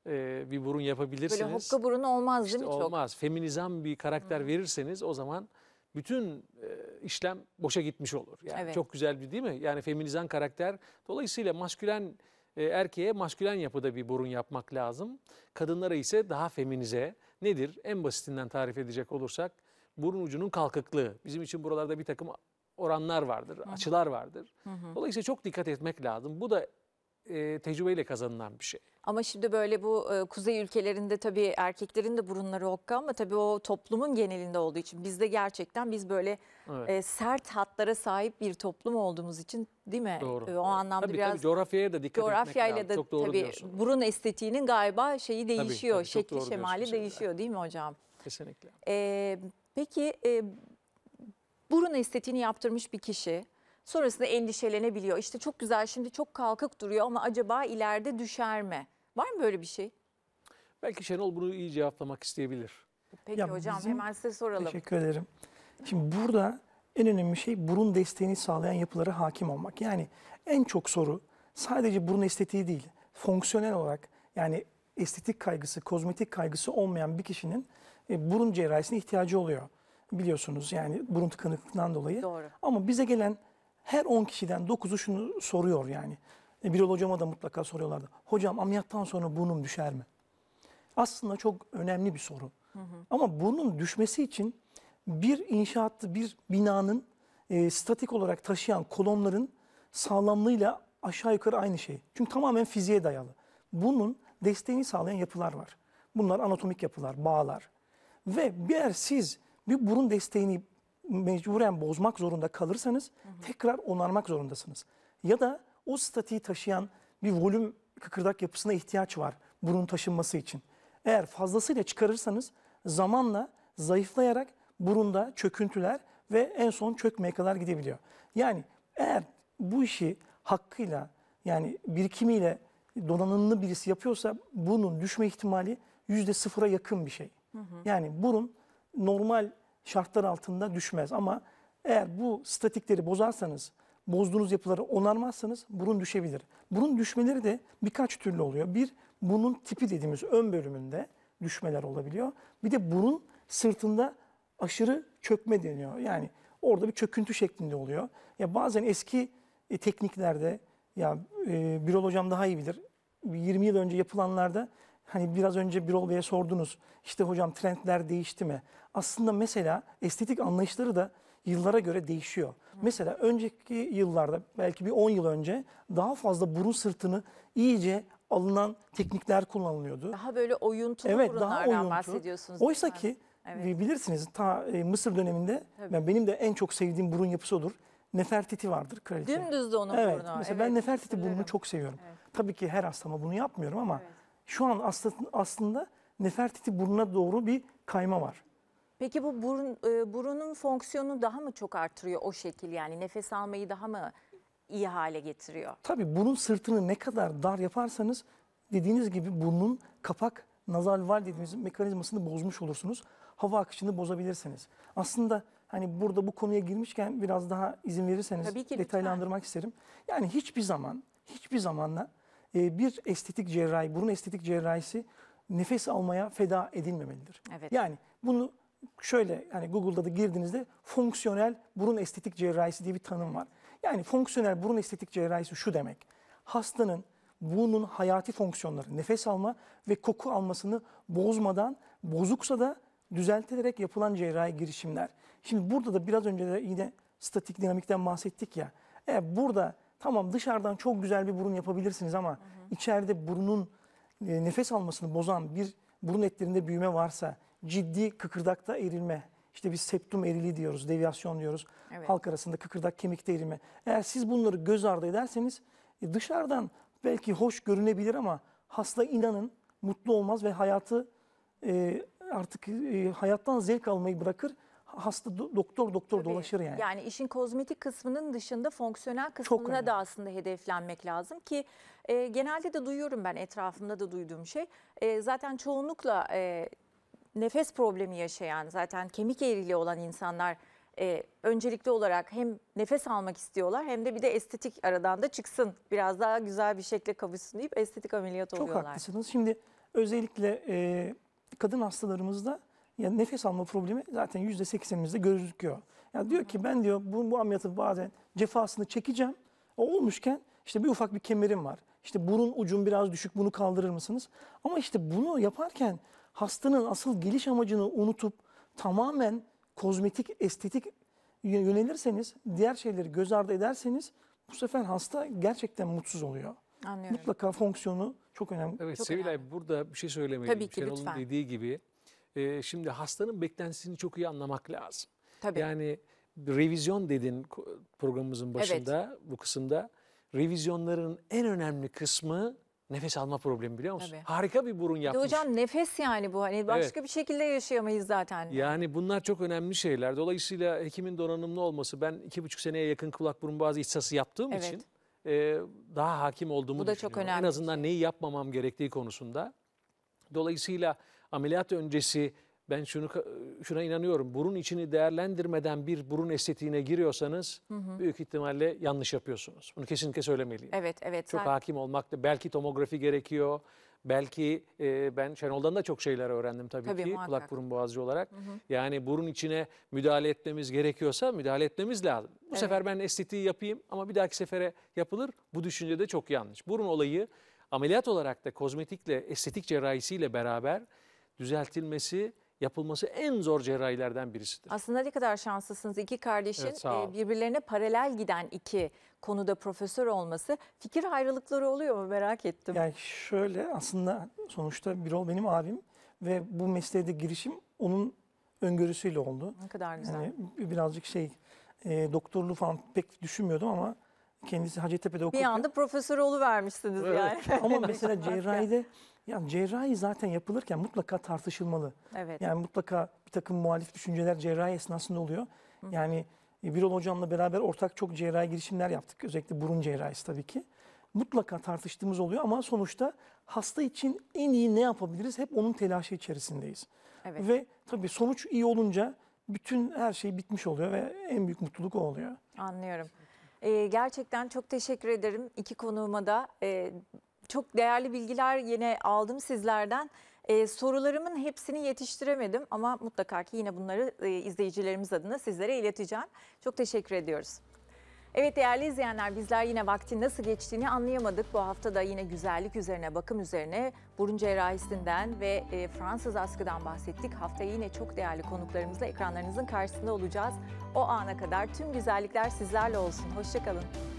e, bir burun yapabilirsiniz. Böyle hokka burun olmaz değil mi olmaz. çok? Olmaz. Feminizan bir karakter hmm. verirseniz o zaman bütün e, işlem boşa gitmiş olur. Yani evet. çok güzel bir değil mi? Yani feminizan karakter dolayısıyla maskülen e, erkeğe maskülen yapıda bir burun yapmak lazım. Kadınlara ise daha feminize nedir? En basitinden tarif edecek olursak burun ucunun kalkıklığı. Bizim için buralarda bir takım oranlar vardır, açılar vardır. Dolayısıyla çok dikkat etmek lazım. Bu da e, tecrübeyle kazanılan bir şey. Ama şimdi böyle bu e, kuzey ülkelerinde tabii erkeklerin de burunları okka ama tabii o toplumun genelinde olduğu için bizde gerçekten biz böyle Evet. e, sert hatlara sahip bir toplum olduğumuz için değil mi? Doğru. E, o anlamda Tabii biraz tabii coğrafyaya da dikkat etmek coğrafyayla lazım. da Çok doğru tabii diyorsun. burun estetiğinin galiba şeyi değişiyor, tabii, çok şekli şemali Seda. değişiyor değil mi hocam? Kesinlikle. E, peki e, burun estetiğini yaptırmış bir kişi Sonrasında endişelenebiliyor. İşte çok güzel şimdi çok kalkık duruyor ama acaba ileride düşer mi? Var mı böyle bir şey? Belki Şenol bunu iyi cevaplamak isteyebilir. Peki Ya hocam bizim- hemen size soralım. Teşekkür ederim. Şimdi burada en önemli şey burun desteğini sağlayan yapılara hakim olmak. Yani en çok soru sadece burun estetiği değil, fonksiyonel olarak yani estetik kaygısı, kozmetik kaygısı olmayan bir kişinin e, burun cerrahisine ihtiyacı oluyor. Biliyorsunuz yani burun tıkanıklığından dolayı. Doğru. Ama bize gelen her 10 kişiden 9'u şunu soruyor yani. E, Birol hocama da mutlaka soruyorlardı. Hocam ameliyattan sonra burnum düşer mi? Aslında çok önemli bir soru. Hı hı. Ama burnun düşmesi için bir inşaatlı bir binanın e, statik olarak taşıyan kolonların sağlamlığıyla aşağı yukarı aynı şey. Çünkü tamamen fiziğe dayalı. Bunun desteğini sağlayan yapılar var. Bunlar anatomik yapılar, bağlar. Ve eğer siz bir burun desteğini mecburen bozmak zorunda kalırsanız hı hı. tekrar onarmak zorundasınız. Ya da o statiği taşıyan bir volüm kıkırdak yapısına ihtiyaç var burun taşınması için. Eğer fazlasıyla çıkarırsanız zamanla zayıflayarak burunda çöküntüler ve en son çökmeye kadar gidebiliyor. Yani eğer bu işi hakkıyla yani birikimiyle donanımlı birisi yapıyorsa bunun düşme ihtimali yüzde sıfıra yakın bir şey. Hı hı. Yani burun normal şartlar altında düşmez. Ama eğer bu statikleri bozarsanız, bozduğunuz yapıları onarmazsanız burun düşebilir. Burun düşmeleri de birkaç türlü oluyor. Bir, burun tipi dediğimiz ön bölümünde düşmeler olabiliyor. Bir de burun sırtında aşırı çökme deniyor. Yani orada bir çöküntü şeklinde oluyor. Ya bazen eski e, tekniklerde ya e, Birol hocam daha iyi bilir. 20 yıl önce yapılanlarda hani biraz önce Birol Bey'e sordunuz. İşte hocam trendler değişti mi? aslında mesela estetik anlayışları da yıllara göre değişiyor. Hı. Mesela önceki yıllarda belki bir 10 yıl önce daha fazla burun sırtını iyice alınan teknikler kullanılıyordu. Daha böyle oyuntulu evet, daha oyuntu. bahsediyorsunuz. Oysa ki evet. bilirsiniz ta e, Mısır döneminde Tabii. ben benim de en çok sevdiğim burun yapısı odur. Nefertiti vardır kraliçe. Dümdüz de onun evet, burnu. Mesela evet, ben Nefertiti burnunu çok seviyorum. Evet. Tabii ki her hastama bunu yapmıyorum ama evet. şu an aslında, aslında Nefertiti burnuna doğru bir kayma var. Peki bu burun, e, burunun fonksiyonu daha mı çok artırıyor o şekil yani nefes almayı daha mı iyi hale getiriyor? Tabii burun sırtını ne kadar dar yaparsanız dediğiniz gibi burnun kapak nazal val dediğimiz mekanizmasını bozmuş olursunuz. Hava akışını bozabilirsiniz. Aslında hani burada bu konuya girmişken biraz daha izin verirseniz ki, detaylandırmak lütfen. isterim. Yani hiçbir zaman hiçbir zamanla e, bir estetik cerrahi, burun estetik cerrahisi nefes almaya feda edilmemelidir. Evet. Yani bunu şöyle yani Google'da da girdiğinizde fonksiyonel burun estetik cerrahisi diye bir tanım var. Yani fonksiyonel burun estetik cerrahisi şu demek. Hastanın burnun hayati fonksiyonları, nefes alma ve koku almasını bozmadan, bozuksa da düzeltilerek yapılan cerrahi girişimler. Şimdi burada da biraz önce de yine statik dinamikten bahsettik ya. Eğer burada tamam dışarıdan çok güzel bir burun yapabilirsiniz ama hı hı. içeride burunun e, nefes almasını bozan bir burun etlerinde büyüme varsa ciddi kıkırdakta erilme, işte biz septum erili diyoruz, deviyasyon diyoruz. Evet. Halk arasında kıkırdak kemikte erilme. Eğer siz bunları göz ardı ederseniz e, dışarıdan belki hoş görünebilir ama hasta inanın mutlu olmaz ve hayatı e, artık e, hayattan zevk almayı bırakır hasta doktor doktor Tabii. dolaşır yani. Yani işin kozmetik kısmının dışında fonksiyonel kısmına da aslında hedeflenmek lazım ki e, genelde de duyuyorum ben etrafımda da duyduğum şey. E, zaten çoğunlukla e, nefes problemi yaşayan zaten kemik eğriliği olan insanlar e, öncelikli olarak hem nefes almak istiyorlar hem de bir de estetik aradan da çıksın. Biraz daha güzel bir şekle kavuşsun deyip estetik ameliyat Çok oluyorlar. Çok haklısınız. Şimdi özellikle e, kadın hastalarımızda ya nefes alma problemi zaten %80'imizde gözüküyor. Ya diyor ki ben diyor bu, bu ameliyatı bazen cefasını çekeceğim. O olmuşken işte bir ufak bir kemerim var. İşte burun ucum biraz düşük bunu kaldırır mısınız? Ama işte bunu yaparken hastanın asıl geliş amacını unutup tamamen kozmetik, estetik yönelirseniz, diğer şeyleri göz ardı ederseniz bu sefer hasta gerçekten mutsuz oluyor. Anlıyorum. Mutlaka fonksiyonu çok önemli. Evet Sevilay burada bir şey söylemeliyim. Tabii ki Şenol'un lütfen. dediği gibi e, şimdi hastanın beklentisini çok iyi anlamak lazım. Tabii. Yani revizyon dedin programımızın başında evet. bu kısımda. Revizyonların en önemli kısmı Nefes alma problemi biliyor musun? Tabii. Harika bir burun yapmış. Hocam nefes yani bu. Hani başka evet. bir şekilde yaşayamayız zaten. Yani bunlar çok önemli şeyler. Dolayısıyla hekimin donanımlı olması ben iki buçuk seneye yakın kulak burun boğaz ihtisası yaptığım evet. için e, daha hakim olduğumu bu da düşünüyorum. Çok önemli en azından şey. neyi yapmamam gerektiği konusunda. Dolayısıyla ameliyat öncesi ben şunu şuna inanıyorum. Burun içini değerlendirmeden bir burun estetiğine giriyorsanız hı hı. büyük ihtimalle yanlış yapıyorsunuz. Bunu kesinlikle söylemeliyim. Evet, evet. Çok sen... hakim olmak da belki tomografi gerekiyor. Belki e, ben Şenol'dan da çok şeyler öğrendim tabii, tabii ki muhakkak. kulak burun boğazcı olarak. Hı hı. Yani burun içine müdahale etmemiz gerekiyorsa müdahale etmemiz lazım. Bu evet. sefer ben estetiği yapayım ama bir dahaki sefere yapılır. Bu düşünce de çok yanlış. Burun olayı ameliyat olarak da kozmetikle, estetik cerrahisiyle beraber düzeltilmesi yapılması en zor cerrahilerden birisidir. Aslında ne kadar şanslısınız iki kardeşin evet, e, birbirlerine paralel giden iki konuda profesör olması. Fikir ayrılıkları oluyor mu merak ettim. Yani şöyle aslında sonuçta bir ol benim abim ve bu mesleğe de girişim onun öngörüsüyle oldu. Ne kadar güzel. Yani birazcık şey e, doktorluğu falan pek düşünmüyordum ama Kendisi Hacettepe'de Bir okurken. anda profesör oluvermişsiniz yani. Ama mesela cerrahide yani cerrahi zaten yapılırken mutlaka tartışılmalı. Evet. Yani mutlaka bir takım muhalif düşünceler cerrahi esnasında oluyor. Yani e, Birol hocamla beraber ortak çok cerrahi girişimler yaptık. Özellikle burun cerrahisi tabii ki. Mutlaka tartıştığımız oluyor ama sonuçta hasta için en iyi ne yapabiliriz? Hep onun telaşı içerisindeyiz. Evet. Ve tabii sonuç iyi olunca bütün her şey bitmiş oluyor ve en büyük mutluluk o oluyor. Anlıyorum. E, gerçekten çok teşekkür ederim iki konuğuma da. E, çok değerli bilgiler yine aldım sizlerden. Ee, sorularımın hepsini yetiştiremedim ama mutlaka ki yine bunları e, izleyicilerimiz adına sizlere ileteceğim. Çok teşekkür ediyoruz. Evet değerli izleyenler bizler yine vaktin nasıl geçtiğini anlayamadık. Bu hafta da yine güzellik üzerine, bakım üzerine burun cerrahisinden ve e, Fransız askıdan bahsettik. Haftaya yine çok değerli konuklarımızla ekranlarınızın karşısında olacağız. O ana kadar tüm güzellikler sizlerle olsun. Hoşçakalın.